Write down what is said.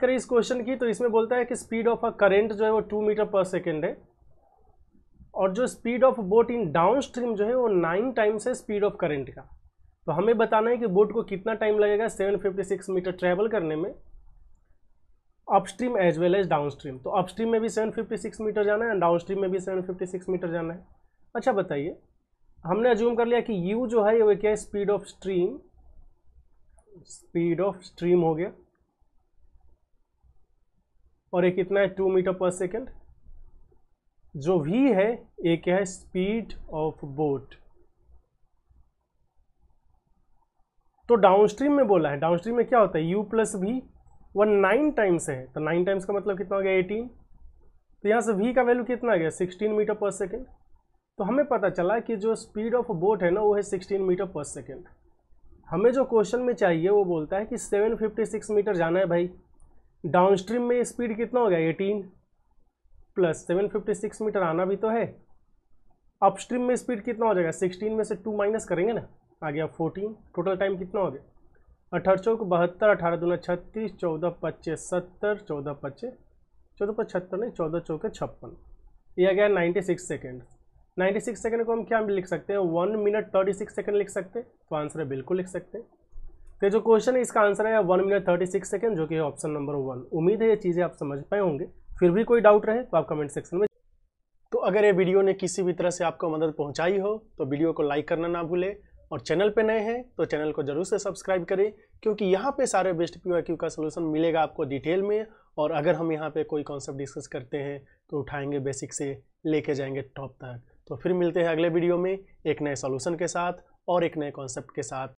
करें इस क्वेश्चन की तो इसमें बोलता है कि स्पीड ऑफ अ करेंट जो है वो टू मीटर पर सेकेंड है और जो speed of boat in downstream जो है वो नाइन टाइम्स है स्पीड ऑफ करेंट का तो हमें बताना है कि बोट को कितना टाइम लगेगा 756 मीटर ट्रैवल करने में upstream as well as downstream तो अपस्ट्रीम में भी 756 मीटर जाना है डाउन स्ट्रीम में भी 756 मीटर जाना है अच्छा बताइए हमने अज्यूम कर लिया कि यू जो है वो क्या है speed of stream speed of stream हो गया और एक कितना है टू मीटर पर सेकेंड जो वी है ये क्या है स्पीड ऑफ बोट तो डाउनस्ट्रीम में बोला है डाउनस्ट्रीम में क्या होता है U plus V one nine times है तो नाइन टाइम्स का मतलब कितना हो गया एटीन तो यहाँ से वी का वैल्यू कितना आ गया सिक्सटीन मीटर पर सेकेंड तो हमें पता चला कि जो स्पीड ऑफ बोट है ना वो है सिक्सटीन मीटर पर सेकेंड हमें जो क्वेश्चन में चाहिए वो बोलता है कि सेवन फिफ्टी सिक्स मीटर जाना है भाई डाउनस्ट्रीम में स्पीड कितना हो गया eighteen plus seven fifty six metre आना भी तो है अपस्ट्रीम में स्पीड कितना हो जाएगा सिक्सटीन में से टू माइनस करेंगे ना आ गया फोर्टीन टोटल टाइम कितना हो गया अठारह चौक बहत्तर अठारह दूना छत्तीस चौदह पच्चीस सत्तर चौदह पच्चीस चौदह पचहत्तर नहीं चौदह चौके छप्पन ये आ गया ninety six second ninety six second को हम क्या लिख सकते हैं one minute thirty six second लिख सकते हैं तो आंसर है बिल्कुल लिख सकते हैं तो जो क्वेश्चन है इसका आंसर है one minute thirty six second जो कि ऑप्शन नंबर वन उम्मीद है ये चीज़ें आप समझ पाए होंगे फिर भी कोई डाउट रहे तो आप कमेंट सेक्शन में तो अगर ये वीडियो ने किसी भी तरह से आपको मदद पहुंचाई हो तो वीडियो को लाइक करना ना भूलें और चैनल पे नए हैं तो चैनल को जरूर से सब्सक्राइब करें क्योंकि यहाँ पे सारे बेस्ट पी क्यू का सोल्यूशन मिलेगा आपको डिटेल में और अगर हम यहाँ पे कोई कॉन्सेप्ट डिस्कस करते हैं तो उठाएंगे बेसिक से लेके जाएंगे टॉप तक तो फिर मिलते हैं अगले वीडियो में एक नए सोल्यूशन के साथ और एक नए कॉन्सेप्ट के साथ